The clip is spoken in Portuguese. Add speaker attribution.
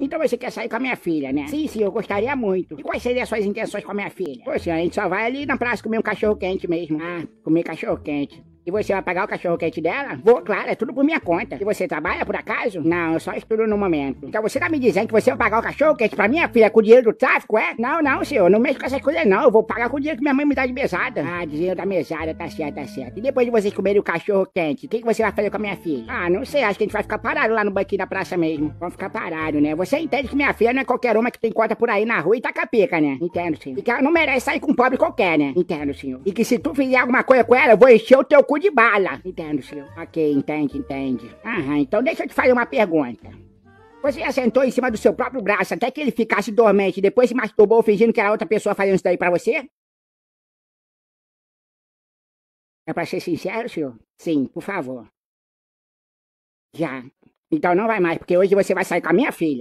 Speaker 1: Então você quer sair com a minha filha, né? Sim, sim, eu gostaria muito. E quais seriam as suas intenções com a minha filha? Poxa, a gente só vai ali na praça comer um cachorro quente mesmo. Ah, comer cachorro quente. E você vai pagar o cachorro quente dela? Vou, claro, é tudo por minha conta. E você trabalha por acaso? Não, eu só estudo no momento. Então você tá me dizendo que você vai pagar o cachorro quente pra minha filha com o dinheiro do tráfico, é? Não, não, senhor, não mexo com essas coisas não. Eu vou pagar com o dinheiro que minha mãe me dá de mesada. Ah, dinheiro da mesada, tá certo, tá certo. E depois de vocês comerem o cachorro quente, o que, que você vai fazer com a minha filha? Ah, não sei, acho que a gente vai ficar parado lá no banquinho da praça mesmo. Vamos ficar parado, né? Você entende que minha filha não é qualquer uma que tem conta por aí na rua e tá capica, né? Entendo, senhor. E que ela não merece sair com um pobre qualquer, né? Entendo, senhor. E que se tu fizer alguma coisa com ela, eu vou encher o teu cu de bala, Entendo, senhor? Ok, entende, entende. Aham, então deixa eu te fazer uma pergunta. Você já sentou em cima do seu próprio braço até que ele ficasse dormente e depois se masturbou fingindo que era outra pessoa
Speaker 2: fazendo
Speaker 3: isso daí pra você? É pra ser sincero, senhor? Sim, por favor. Já. Então não vai mais, porque hoje você vai sair com a minha filha.